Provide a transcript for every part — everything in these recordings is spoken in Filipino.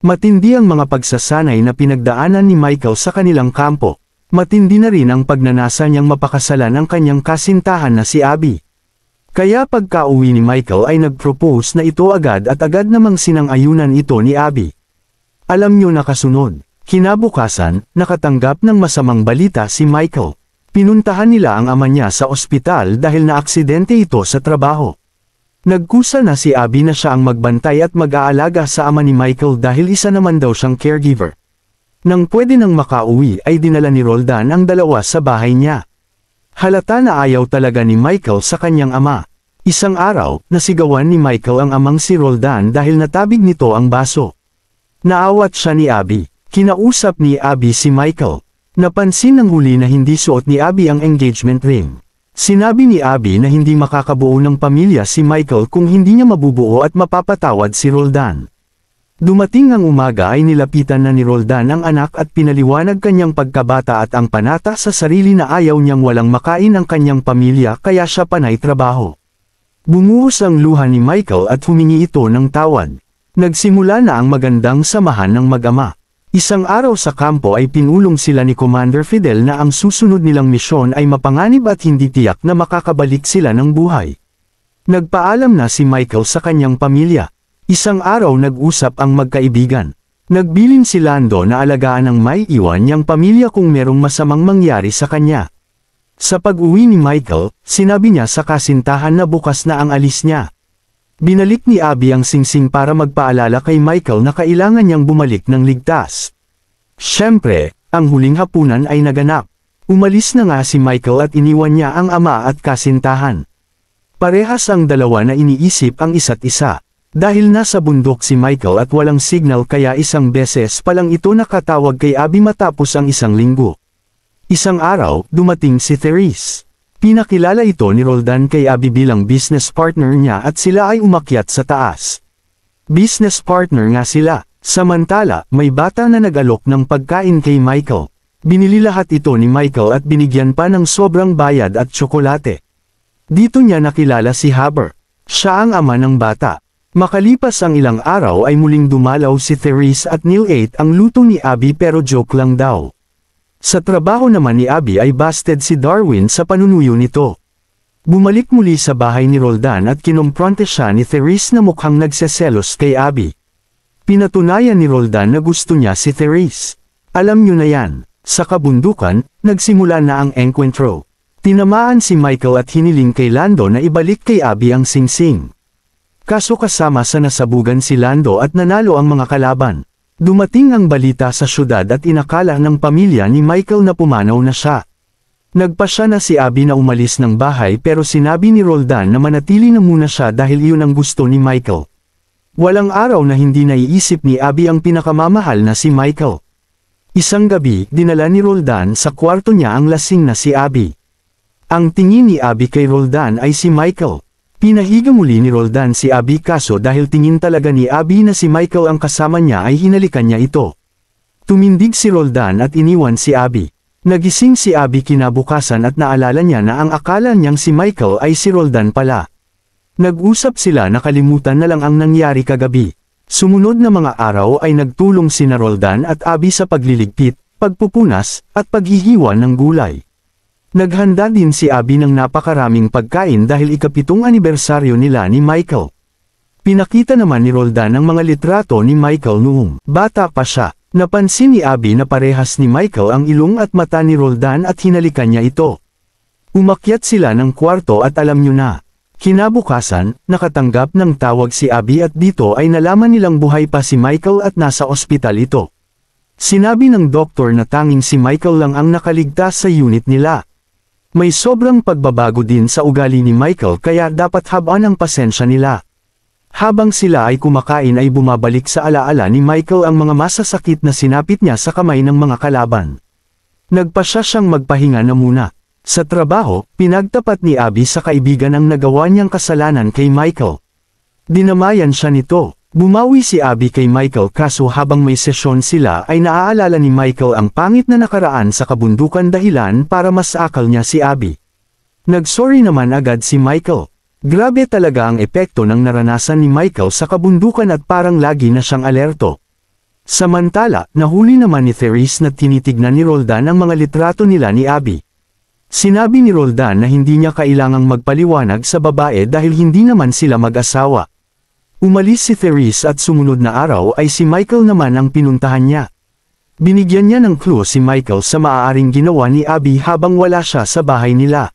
Matindi ang mga pagsasanay na pinagdaanan ni Michael sa kanilang kampo. Matindi na rin ang pagnanasa niyang mapakasalan ang kanyang kasintahan na si Abby. Kaya pagka-uwi ni Michael ay nag-propose na ito agad at agad namang sinang-ayunan ito ni Abby. Alam niyo na kasunod, kinabukasan, nakatanggap ng masamang balita si Michael. Pinuntahan nila ang ama niya sa ospital dahil naaksidente ito sa trabaho. Nagkusa na si Abby na siya ang magbantay at mag-aalaga sa ama ni Michael dahil isa naman daw siyang caregiver. Nang pwede nang makauwi ay dinala ni Roldan ang dalawa sa bahay niya. Halata na ayaw talaga ni Michael sa kanyang ama. Isang araw, nasigawan ni Michael ang amang si Roldan dahil natabig nito ang baso. Naawat siya ni Abby. Kinausap ni Abby si Michael. Napansin ng huli na hindi suot ni Abby ang engagement ring. Sinabi ni Abby na hindi makakabuo ng pamilya si Michael kung hindi niya mabubuo at mapapatawad si Roldan. Dumating ang umaga ay nilapitan na ni Roldan ang anak at pinaliwanag kanyang pagkabata at ang panata sa sarili na ayaw niyang walang makain ang kanyang pamilya kaya siya panay trabaho. Bumuhos ang luha ni Michael at humingi ito ng tawad. Nagsimula na ang magandang samahan ng mag-ama. Isang araw sa kampo ay pinulong sila ni Commander Fidel na ang susunod nilang misyon ay mapanganib at hindi tiyak na makakabalik sila ng buhay. Nagpaalam na si Michael sa kanyang pamilya. Isang araw nag-usap ang magkaibigan. Nagbilin si Lando na alagaan ang may iwan niyang pamilya kung merong masamang mangyari sa kanya. Sa pag-uwi ni Michael, sinabi niya sa kasintahan na bukas na ang alis niya. Binalik ni Abby ang singsing para magpaalala kay Michael na kailangan niyang bumalik ng ligtas. Siyempre, ang huling hapunan ay naganap. Umalis na nga si Michael at iniwan niya ang ama at kasintahan. Parehas ang dalawa na iniisip ang isa't isa. Dahil nasa bundok si Michael at walang signal kaya isang beses pa lang ito nakatawag kay Abby matapos ang isang linggo. Isang araw, dumating si Therese. Pinakilala ito ni Roldan kay Abi bilang business partner niya at sila ay umakyat sa taas. Business partner nga sila, samantala may bata na nag-alok ng pagkain kay Michael. Binili lahat ito ni Michael at binigyan pa ng sobrang bayad at tsokolate. Dito niya nakilala si Haber. Siya ang ama ng bata. Makalipas ang ilang araw ay muling dumalaw si Therese at Neil 8 ang luto ni Abby pero joke lang daw. Sa trabaho naman ni Abby ay busted si Darwin sa panunuyo nito. Bumalik muli sa bahay ni Roldan at kinompronte siya ni Therese na mukhang nagseselos kay Abby. Pinatunayan ni Roldan na gusto niya si Therese. Alam niyo na yan, sa kabundukan, nagsimula na ang encuentro. Tinamaan si Michael at hiniling kay Lando na ibalik kay Abby ang singsing. -sing. Kaso kasama sa nasabugan si Lando at nanalo ang mga kalaban. Dumating ang balita sa syudad at inakala ng pamilya ni Michael na pumanaw na siya. Nagpa siya na si Abby na umalis ng bahay pero sinabi ni Roldan na manatili na muna siya dahil iyon ang gusto ni Michael. Walang araw na hindi naiisip ni Abby ang pinakamamahal na si Michael. Isang gabi, dinala ni Roldan sa kwarto niya ang lasing na si Abby. Ang tingin ni Abby kay Roldan ay si Michael. Pinahiga muli ni Roldan si Abby kaso dahil tingin talaga ni Abby na si Michael ang kasama niya ay hinalikan niya ito. Tumindig si Roldan at iniwan si Abby. Nagising si Abby kinabukasan at naalala niya na ang akala niyang si Michael ay si Roldan pala. Nag-usap sila na kalimutan na lang ang nangyari kagabi. Sumunod na mga araw ay nagtulong si Roldan at Abi sa pagliligpit, pagpupunas, at paghihiwa ng gulay. Naghanda din si Abby ng napakaraming pagkain dahil ikapitong anibersaryo nila ni Michael. Pinakita naman ni Roldan ang mga litrato ni Michael noong bata pa siya. Napansin ni Abby na parehas ni Michael ang ilong at mata ni Roldan at hinalikan niya ito. Umakyat sila ng kwarto at alam niyo na. Kinabukasan, nakatanggap ng tawag si Abby at dito ay nalaman nilang buhay pa si Michael at nasa ospital ito. Sinabi ng doktor na tanging si Michael lang ang nakaligtas sa unit nila. May sobrang pagbabago din sa ugali ni Michael kaya dapat habaan ang pasensya nila. Habang sila ay kumakain ay bumabalik sa alaala ni Michael ang mga masasakit na sinapit niya sa kamay ng mga kalaban. Nagpa siya siyang magpahinga na muna. Sa trabaho, pinagtapat ni Abby sa kaibigan ang nagawa niyang kasalanan kay Michael. Dinamayan siya nito. Bumawi si Abby kay Michael kaso habang may sesyon sila ay naaalala ni Michael ang pangit na nakaraan sa kabundukan dahilan para mas akal niya si Abby. Nagsorry naman agad si Michael. Grabe talaga ang epekto ng naranasan ni Michael sa kabundukan at parang lagi na siyang alerto. Samantala, nahuli naman ni Therese na tinitignan ni Roldan ang mga litrato nila ni Abby. Sinabi ni Roldan na hindi niya kailangang magpaliwanag sa babae dahil hindi naman sila mag-asawa. Umalis si Therese at sumunod na araw ay si Michael naman ang pinuntahan niya. Binigyan niya ng clue si Michael sa maaaring ginawa ni Abby habang wala siya sa bahay nila.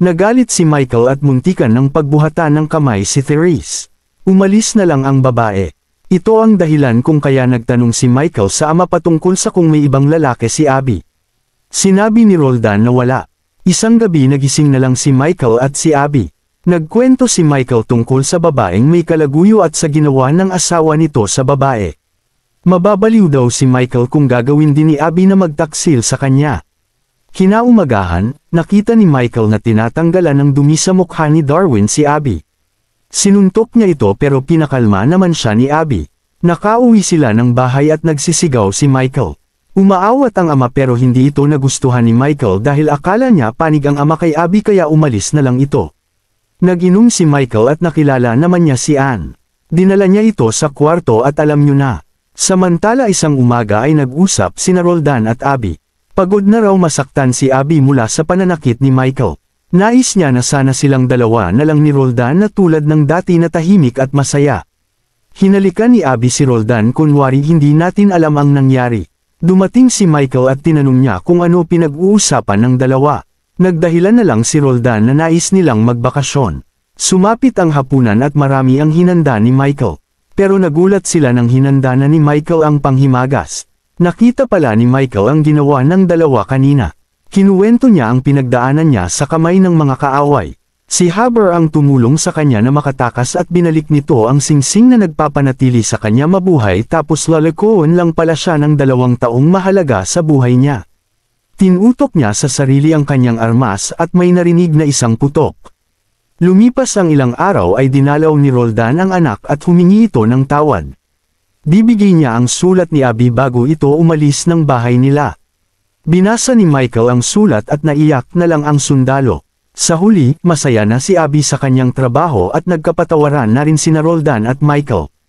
Nagalit si Michael at muntikan ng pagbuhatan ng kamay si Therese. Umalis na lang ang babae. Ito ang dahilan kung kaya nagtanong si Michael sa ama patungkol sa kung may ibang lalaki si Abby. Sinabi ni Roldan na wala. Isang gabi nagising na lang si Michael at si Abby. Nagkwento si Michael tungkol sa babaeng may kalaguyo at sa ginawa ng asawa nito sa babae. Mababaliw daw si Michael kung gagawin din ni Abby na magtaksil sa kanya. Kinaumagahan, nakita ni Michael na tinatanggalan ng dumi sa mukha ni Darwin si Abby. Sinuntok niya ito pero pinakalma naman siya ni Abby. Nakauwi sila ng bahay at nagsisigaw si Michael. Umaawat ang ama pero hindi ito nagustuhan ni Michael dahil akala niya panig ang ama kay Abby kaya umalis na lang ito. Naginom si Michael at nakilala naman niya si Anne. Dinala niya ito sa kwarto at alam niyo na. Samantala isang umaga ay nag-usap sina Roldan at Abby. Pagod na raw masaktan si Abby mula sa pananakit ni Michael. Nais niya na sana silang dalawa na lang ni Roldan na tulad ng dati na tahimik at masaya. Hinalikan ni Abby si Roldan kunwari hindi natin alam ang nangyari. Dumating si Michael at tinanong niya kung ano pinag-uusapan ng dalawa. Nagdahilan na lang si Roldan na nais nilang magbakasyon. Sumapit ang hapunan at marami ang hinanda ni Michael. Pero nagulat sila nang hinanda na ni Michael ang panghimagas. Nakita pala ni Michael ang ginawa ng dalawa kanina. Kinuwento niya ang pinagdaanan niya sa kamay ng mga kaaway. Si Haber ang tumulong sa kanya na makatakas at binalik nito ang singsing na nagpapanatili sa kanya mabuhay tapos lalakoon lang pala siya ng dalawang taong mahalaga sa buhay niya. Tinutok niya sa sarili ang kanyang armas at may narinig na isang putok. Lumipas ang ilang araw ay dinalaw ni Roldan ang anak at humingi ito ng tawad. Bibigay niya ang sulat ni Abby bago ito umalis ng bahay nila. Binasa ni Michael ang sulat at naiyak na lang ang sundalo. Sa huli, masaya na si Abby sa kanyang trabaho at nagkapatawaran na rin sina Roldan at Michael.